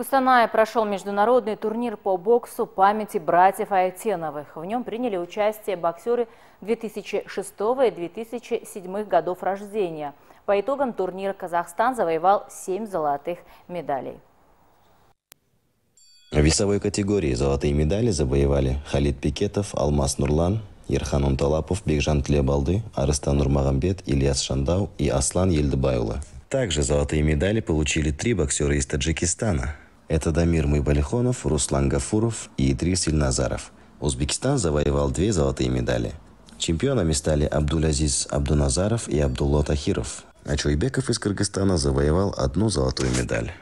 Кустанае прошел международный турнир по боксу памяти братьев Айтеновых. В нем приняли участие боксеры 2006 и 2007 годов рождения. По итогам турнира Казахстан завоевал 7 золотых медалей. В весовой категории золотые медали завоевали Халид Пикетов, Алмаз Нурлан, Ерхан Онталапов, Бекжан Тлебалды, Арыстан Нурмагамбет, Ильяс Шандау и Аслан Ельдыбайулы. Также золотые медали получили три боксера из Таджикистана – это Дамир Мыбалихонов, Руслан Гафуров и Идрис Ильназаров. Узбекистан завоевал две золотые медали. Чемпионами стали Абдулязиз Абдуназаров и Абдулло Тахиров. А Чуйбеков из Кыргызстана завоевал одну золотую медаль.